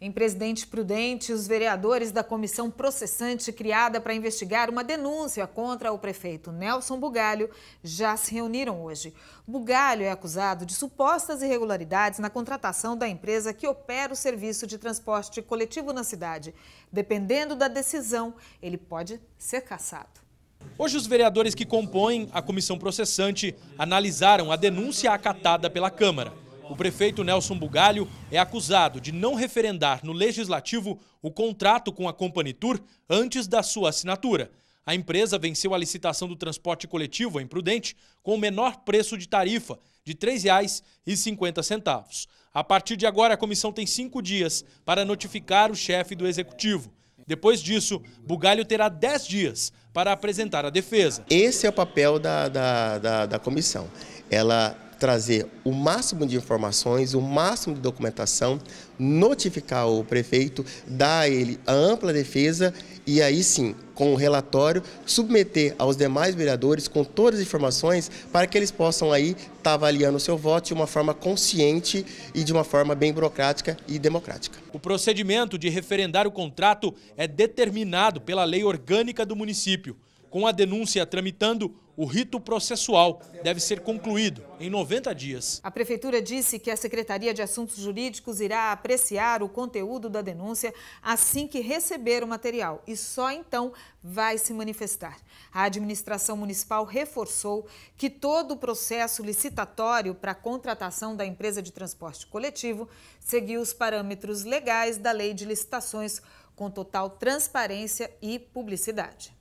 Em Presidente Prudente, os vereadores da comissão processante criada para investigar uma denúncia contra o prefeito Nelson Bugalho já se reuniram hoje. Bugalho é acusado de supostas irregularidades na contratação da empresa que opera o serviço de transporte coletivo na cidade. Dependendo da decisão, ele pode ser cassado. Hoje, os vereadores que compõem a comissão processante analisaram a denúncia acatada pela Câmara. O prefeito Nelson Bugalho é acusado de não referendar no legislativo o contrato com a Companitur antes da sua assinatura. A empresa venceu a licitação do transporte coletivo em Prudente com o menor preço de tarifa, de R$ 3,50. A partir de agora, a comissão tem cinco dias para notificar o chefe do executivo. Depois disso, Bugalho terá 10 dias para apresentar a defesa. Esse é o papel da, da, da, da comissão. Ela trazer o máximo de informações, o máximo de documentação, notificar o prefeito, dar a ele a ampla defesa e aí sim, com o relatório, submeter aos demais vereadores com todas as informações para que eles possam aí estar tá avaliando o seu voto de uma forma consciente e de uma forma bem burocrática e democrática. O procedimento de referendar o contrato é determinado pela lei orgânica do município. Com a denúncia tramitando, o rito processual deve ser concluído em 90 dias. A Prefeitura disse que a Secretaria de Assuntos Jurídicos irá apreciar o conteúdo da denúncia assim que receber o material e só então vai se manifestar. A administração municipal reforçou que todo o processo licitatório para a contratação da empresa de transporte coletivo seguiu os parâmetros legais da Lei de Licitações com total transparência e publicidade.